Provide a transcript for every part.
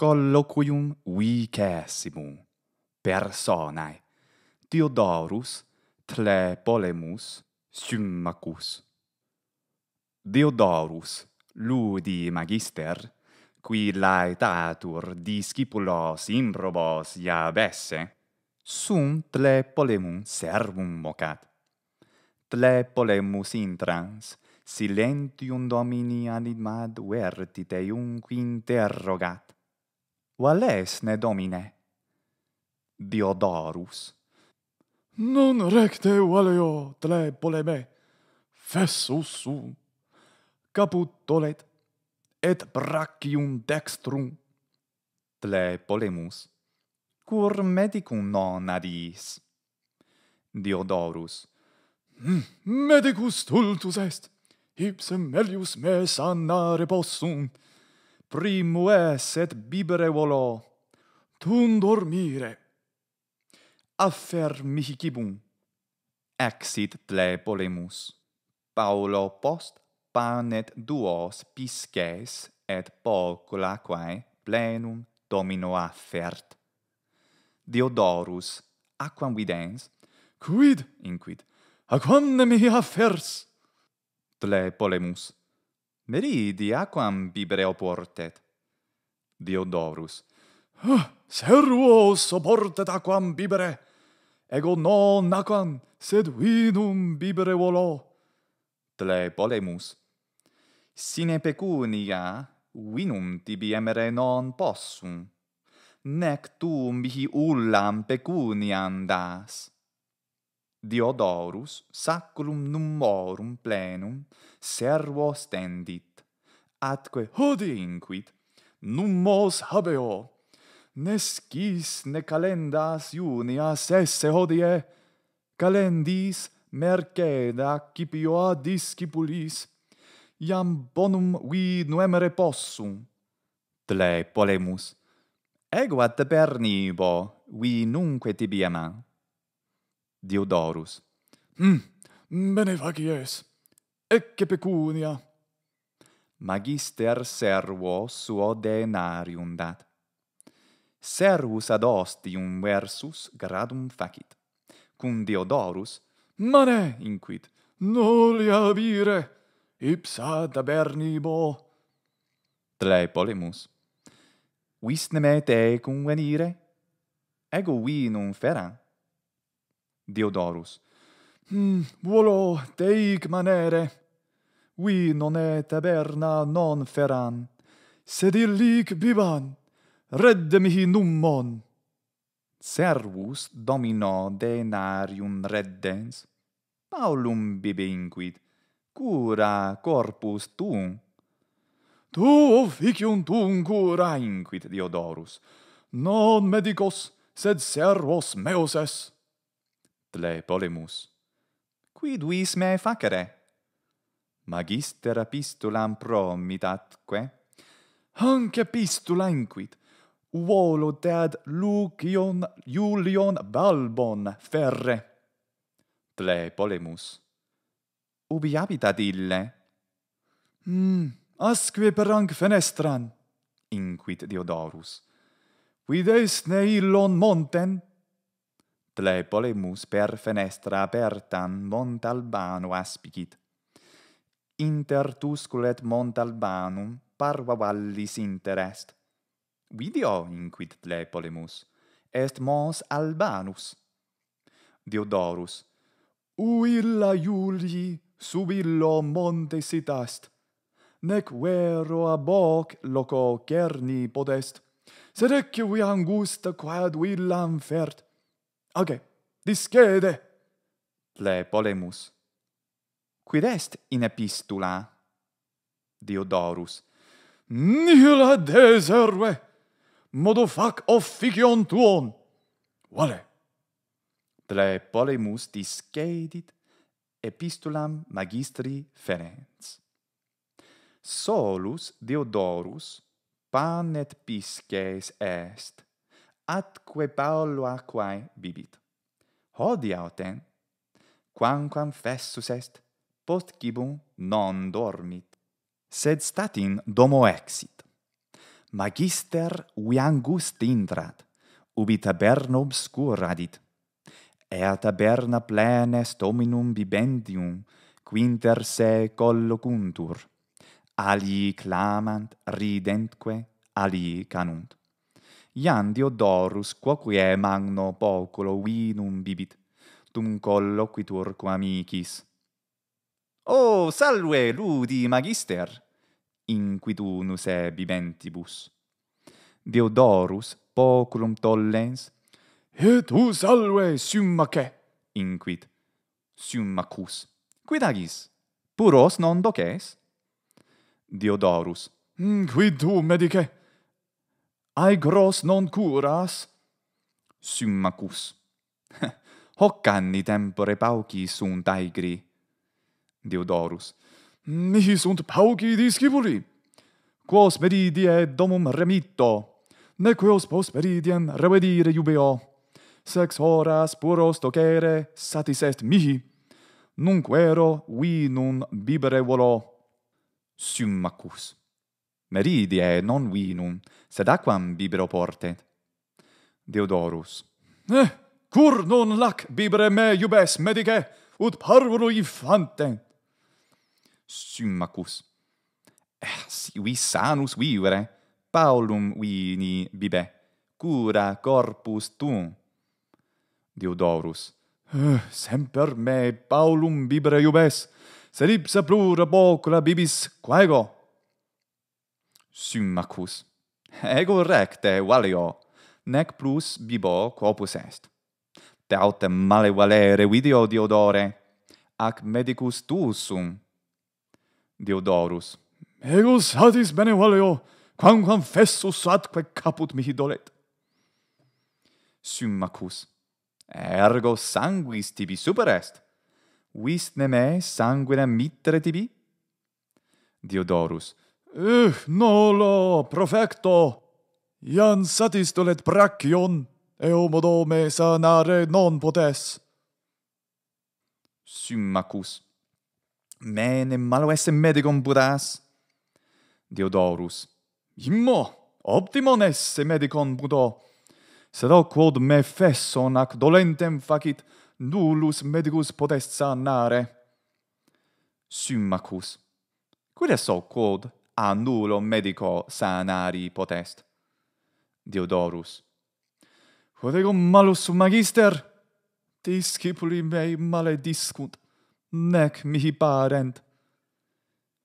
colloquium vicesimum personae Theodorus Tlepolemus, polemus summacus Theodorus ludi magister qui laetatur discipulos improbos iabesse sum Tlepolemus polemum servum mocat Tlepolemus polemus intrans Silentium domini animad vertite unqui interrogat. Qual ne domine? Diodorus. Non recte valeo tle poleme, fessus su. Caput tolet, et brachium dextrum. Tle polemus. Cur medicum non adis? Diodorus. Mm, medicus tultus est, ipsem melius me sanare possum. Diodorus primu es et bibere volo, tun dormire, affermi hicibum, exit tle polemus, paulo post panet duos pisces et pocula quae plenum domino affert. Diodorus, aquam videns, quid, inquid, aquam ne mi affers, polemus, meridi aquam bibere oportet. Diodorus. Huh, ah, servo soportet aquam bibere! Ego non aquam, sed vinum bibere volo. Tle polemus. Sine pecunia, vinum tibi emere non possum. Nec tu mihi ullam pecuniam das. Diodorus saculum numorum plenum servo stendit, atque hodi inquit, nummos habeo, nescis ne calendas junias esse hodie, calendis merceda cipio ad discipulis, iam bonum vi nuemere possum. Tle polemus, ego ad pernibo vi nunque tibiana. Diodorus. Hm, bene facies. Ecce pecunia. Magister servo suo denarium dat. Servus ad ostium versus gradum facit. Cum Diodorus, mane, inquit, nolia vire, ipsa tabernibo. Tlepolemus. Vis ne me te cum venire? Ego vi non ferant. Diodorus. Hmm, volo teic manere, vi non e taberna non feram, sed illic vivam, Reddemihi nummon. Servus domino denarium reddens, Paulum bibinquid, cura corpus tuum. Tu officium tuum cura inquit Diodorus, non medicos, sed servos meus es tle polemus. Quid vis me facere? Magister epistulam promitatque. Hanc epistula inquit. Volo dead Lucion Julion Balbon ferre. Tle polemus. Ubi habitat ille? Hmm, asque per anc fenestran, inquit Diodorus. Quid est ne illon MONTEN? TLEPOLEMUS per fenestra apertam mont aspicit. Inter tusculet mont albanum parva vallis inter est. Vidio inquit TLEPOLEMUS. est mos albanus. Diodorus, UILLA illa Iuli sub illo monte sit nec vero ab hoc loco cerni PODEST. sed ecce vi angusta quad villam fert, Okay. Discede. Ple polemus. Quid est in epistula? Diodorus. Nihila deserve. Modo fac officion tuon. Vale. Ple polemus discedit epistulam magistri ferens. Solus Diodorus panet pisces est, atque paulo aquae bibit. Hodia, autem, quamquam fessus est, potcibum non dormit, sed statin domo exit. Magister viangust intrat, ubi tabernum scur adit. Ea taberna plena est dominum bibendium, quinter se collocuntur. Alii clamant, ridentque, alii canunt. Ian Diodorus quoque magno populo vinum bibit, tum colloquitur quo amicis. O oh, salve ludi magister inquidunus e bibentibus. Diodorus poculum tollens et tu salve summaque inquit summacus quid agis puros non doces diodorus mm, quid tu medice ai gros non curas summacus hoc anni tempore pauci sunt aigri deodorus mihi sunt pauci discipuli quos meridie domum remitto nec quos pos meridiem revedire iubeo sex horas puros tocere satis est mihi nunc vero vi nun bibere volo summacus meridiae non vinum, sed aquam bibero portet. Deodorus. Eh, cur non lac bibere me iubes, medice, ut parvuru infante? Symmacus. Eh, si vi sanus vivere, paulum vini bibe, cura corpus tum. Deodorus. Eh, semper me paulum bibere iubes, sed ipsa plura bocula bibis quaego. Symmachus. Ego recte valio, nec plus bibo quopus est. Daute male valere video Diodore, ac medicus tuus sum. Diodorus. Ego satis bene valio, quamquam fessus atque caput mihi dolet. Symmachus. Ergo sanguis tibi super est. Vis ne me sanguina mittere tibi? Diodorus. Eh, nolo, profecto! Ian satis dolet bracion, eo modo me sanare non potes. Summacus. Mene malo esse medicum budas? Diodorus. Immo, optimon esse medicum budo. Sed hoc quod me fesson ac dolentem facit nullus medicus potes sanare. Summacus. Quid es hoc quod? quod? a nullo medico sanari potest. Diodorus. Quod ego malus magister, discipuli mei malediscunt, nec mihi parent.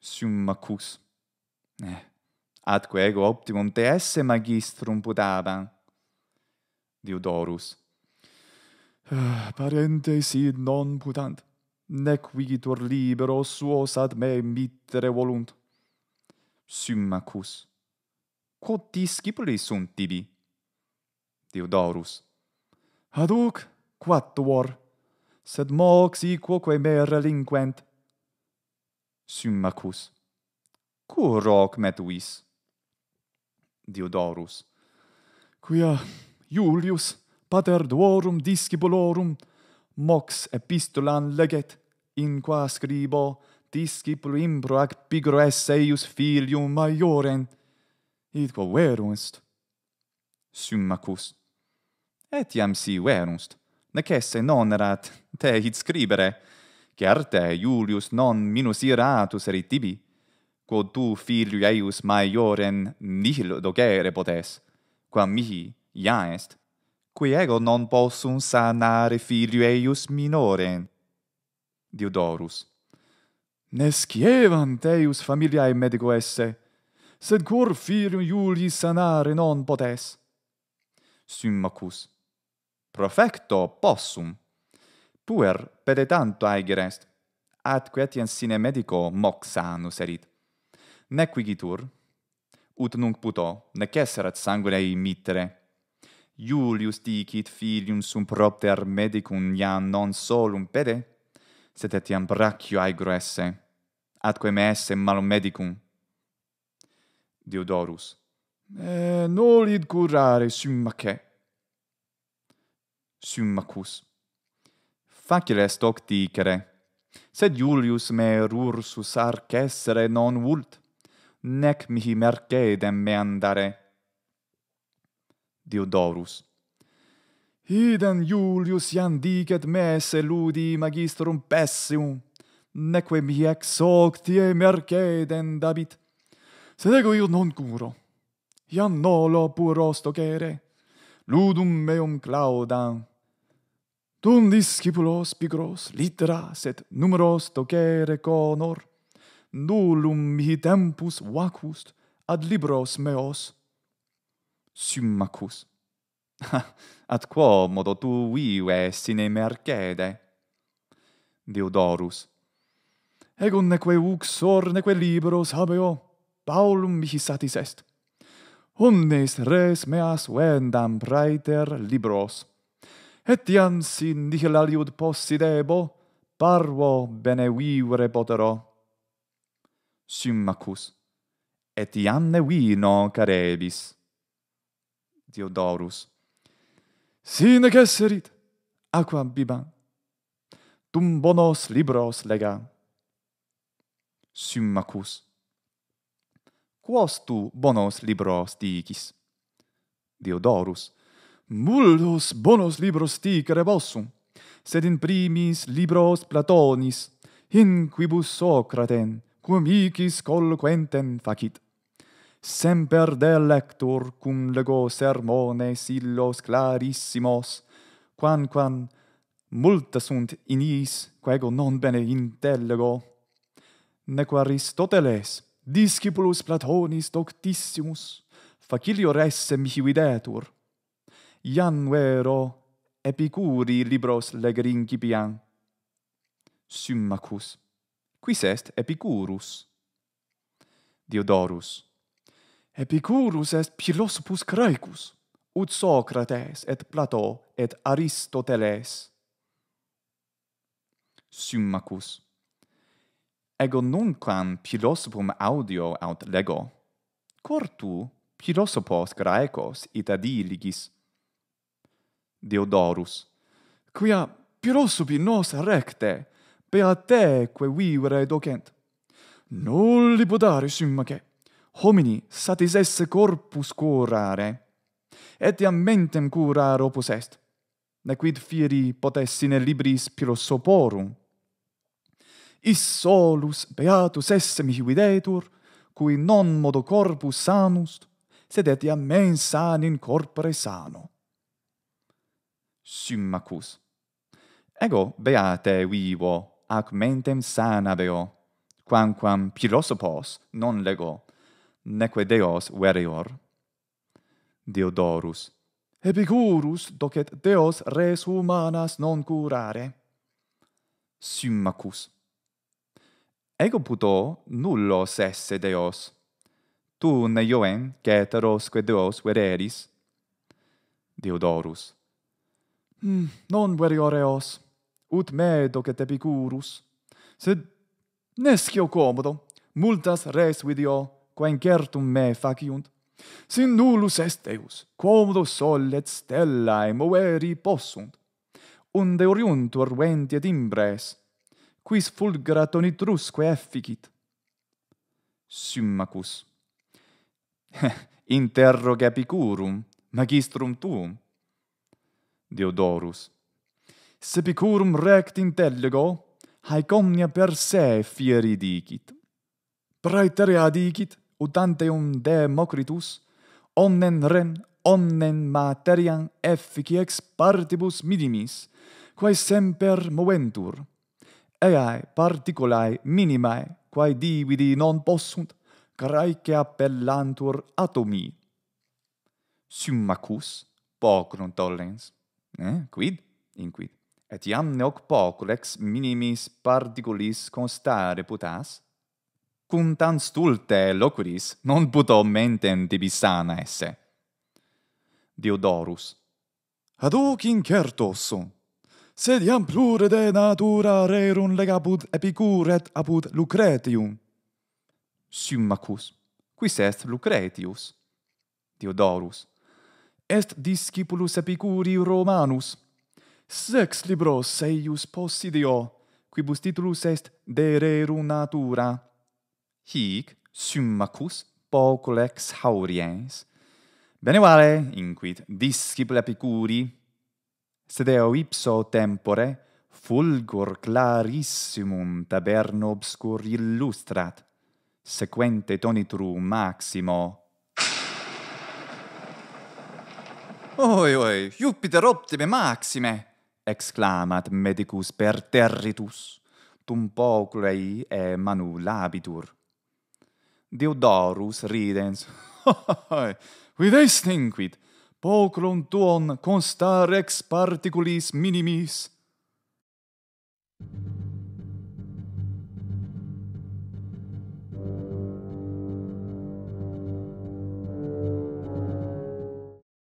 Sium Eh, atque ego optimum te esse magistrum putabam. Diodorus. Uh, ah, parentes id non putant, nec vigitur libero suos ad me mittere volunt. Symmachus. Quod discipuli sunt tibi? Diodorus. Haduc, quattuor, sed mox iquoque mere relinquent. Symmachus. Cur hoc metuis? Diodorus. Quia Julius, pater duorum discipulorum, mox epistulan leget, in qua scribo, discipulo imbro ac pigro esse eius filium maiorem, id quo verunst. Summacus, etiam si verunst, nec esse non erat te id scribere, certe Iulius non minus iratus erit tibi, quod tu filiu eius maiorem nihil dogere potes, quam mihi ja est, qui ego non possum sanare filium eius minorem. Diodorus, Nescievant eius familiae medico esse, sed cur firum iuli sanare non potes? Summacus. Profecto possum. Puer pede tanto aegir est, atque etiam sine medico moc sanus erit. Nec ut nunc puto, nec eserat sanguinei mitere. Iulius dicit filium sum propter medicum iam non solum pede, sed etiam brachio aegro esse, atque me esse malum medicum. Diodorus. Eh, nolid curare, summa che. Summa cus. Facile est hoc dicere, sed Iulius me rursus arc essere non vult, nec mihi mercedem me andare. Diodorus. Diodorus. Iden Julius ian diget me ludi magistrum pessium, neque mi ex hoc tie merceden dabit. Sed ego iud non curo, ian nolo pur osto cere, ludum meum claudam. Tum discipulos pigros litera, set numeros tocere conor, nullum mihi tempus vacust ad libros meos, Summa kus. At quo modo tu vive sine mercede? Diodorus. Egun neque uxor, neque libros habeo, paulum mihi satis est. Omnes res meas vendam praeter libros. Et iam, si nihil aliud possidebo, parvo bene vivere potero. Symmacus. Et iam ne vino carebis? Diodorus sine gesserit aquam bibam tum bonos libros lega summacus quos tu bonos libros dicis diodorus mullos bonos libros dicere sed in primis libros platonis in quibus socraten cum hic colloquenten facit semper de cum lego sermones illos clarissimos, quanquam multa sunt in is, quego non bene intellego, nec Aristoteles, discipulus Platonis doctissimus, facilior resse mihi videtur, ian vero epicuri libros leger incipiam. Summacus, quis est epicurus? Diodorus, Epicurus est philosophus Graecus, ut Socrates et Plato et Aristoteles. Symmacus Ego nunquam philosophum audio aut lego, cor tu philosophos Graecos ita diligis? Deodorus. Quia philosophi nos recte, pe a teque vivere docent. Nulli podare summacet homini satis esse corpus curare, etiam mentem curar opus est, nequid fieri potessi ne libris pirosoporum. Is solus beatus esse mihi videtur, cui non modo corpus sanus, sed etiam mens san in corpore sano. Summacus. Ego beate vivo, ac mentem sanabeo, quamquam pirosopos non lego, neque deos verior. Diodorus. Epicurus docet deos res humanas non curare. Symmacus. Ego puto nullos esse deos. Tu ne joen ceteros que deos vereris. Diodorus. Hmm, non verior eos, ut me docet epicurus, sed nescio comodo multas res vidio quae incertum me faciunt. sin nullus est Deus, quomodo sol et stellae moveri possunt, unde oriuntur venti et imbres, quis fulgrat onitrusque efficit. Symmacus. Interroge Epicurum, magistrum tuum. Deodorus. Se Epicurum rect intellego, haec omnia per se fieri dicit. Praetere adicit, utante un Democritus, omnem rem, omnem materiam effici ex partibus minimis, quae semper moventur, eae particulae minimae, quae dividi non possunt, graece appellantur atomi. Summacus, pocrum tollens, eh, quid, inquid, et iam neoc poc lex minimis particulis constare putas, cum tan stulte loquiris non puto mentem tibi sana esse. Diodorus. Ad hoc incertosso, sed iam plure de natura rerum legabud epicur et apud Lucretium. Symmacus. Quis est Lucretius? Diodorus. Est discipulus epicuri Romanus. Sex libros seius possidio, quibus titulus est De rerum natura hic summacus poculex hauriens, bene vale inquit discipul epicuri, sed eo ipso tempore fulgur clarissimum taberno obscur illustrat, sequente tonitru maximo. Oi, oi, Jupiter optime maxime! exclamat medicus per territus, tum poculei e manu labitur. Diodorus ridens. Quid est inquit? Poclum tuon constar ex particulis minimis? thank you